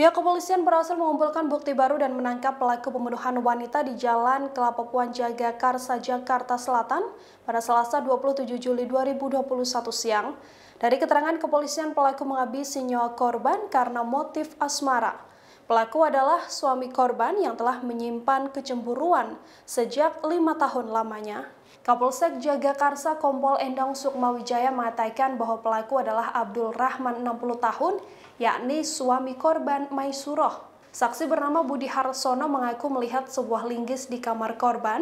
Pihak kepolisian berhasil mengumpulkan bukti baru dan menangkap pelaku pembunuhan wanita di Jalan Kelapa Puan Jagakarsa, Jakarta Selatan pada Selasa 27 Juli 2021 siang. Dari keterangan kepolisian, pelaku menghabisi nyawa korban karena motif asmara. Pelaku adalah suami korban yang telah menyimpan kecemburuan sejak lima tahun lamanya. Kapolsek Jagakarsa Kompol Endang Sukmawijaya mengatakan bahwa pelaku adalah Abdul Rahman 60 tahun, yakni suami korban Maisuroh Saksi bernama Budi Harsono mengaku melihat sebuah linggis di kamar korban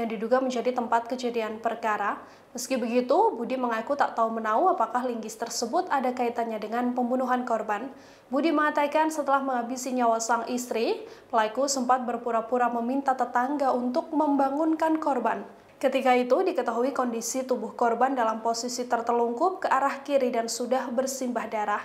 yang diduga menjadi tempat kejadian perkara. Meski begitu, Budi mengaku tak tahu menahu apakah linggis tersebut ada kaitannya dengan pembunuhan korban. Budi mengatakan setelah menghabisi nyawa sang istri, pelaku sempat berpura-pura meminta tetangga untuk membangunkan korban. Ketika itu diketahui kondisi tubuh korban dalam posisi tertelungkup ke arah kiri dan sudah bersimbah darah.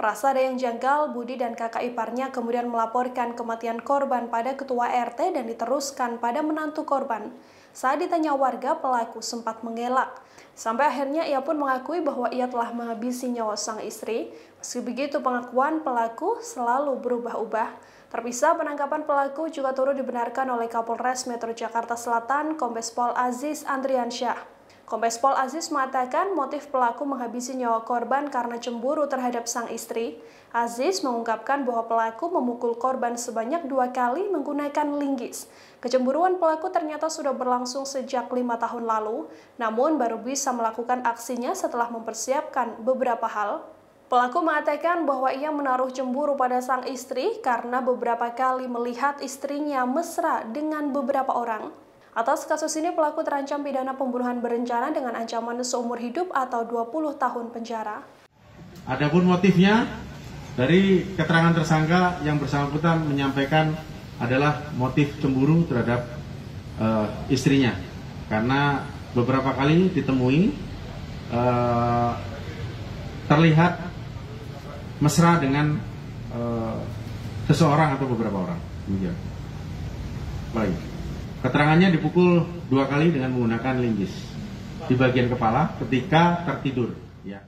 Merasa ada yang janggal, Budi dan kakak iparnya kemudian melaporkan kematian korban pada ketua RT dan diteruskan pada menantu korban. Saat ditanya warga, pelaku sempat mengelak. Sampai akhirnya ia pun mengakui bahwa ia telah menghabisi nyawa sang istri. Meski begitu, pengakuan pelaku selalu berubah-ubah. Terpisah penangkapan pelaku juga turut dibenarkan oleh Kapolres Metro Jakarta Selatan, Kombes Pol Aziz Andriansyah. Kombes Pol Aziz mengatakan motif pelaku menghabisi nyawa korban karena cemburu terhadap sang istri. Aziz mengungkapkan bahwa pelaku memukul korban sebanyak dua kali menggunakan linggis. Kecemburuan pelaku ternyata sudah berlangsung sejak lima tahun lalu, namun baru bisa melakukan aksinya setelah mempersiapkan beberapa hal, Pelaku mengatakan bahwa ia menaruh cemburu pada sang istri karena beberapa kali melihat istrinya mesra dengan beberapa orang. Atas kasus ini pelaku terancam pidana pembunuhan berencana dengan ancaman seumur hidup atau 20 tahun penjara. Adapun motifnya dari keterangan tersangka yang bersangkutan menyampaikan adalah motif cemburu terhadap uh, istrinya karena beberapa kali ditemui uh, terlihat mesra dengan uh, seseorang atau beberapa orang. Baik. Keterangannya dipukul dua kali dengan menggunakan linggis di bagian kepala ketika tertidur. Ya.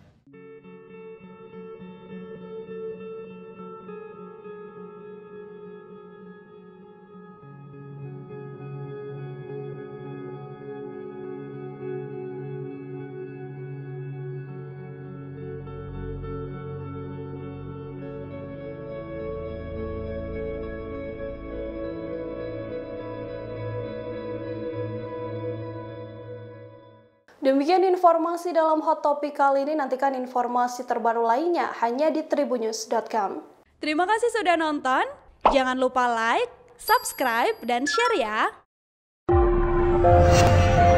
Demikian informasi dalam Hot Topic kali ini. Nantikan informasi terbaru lainnya hanya di tribunnews.com. Terima kasih sudah nonton. Jangan lupa like, subscribe, dan share ya.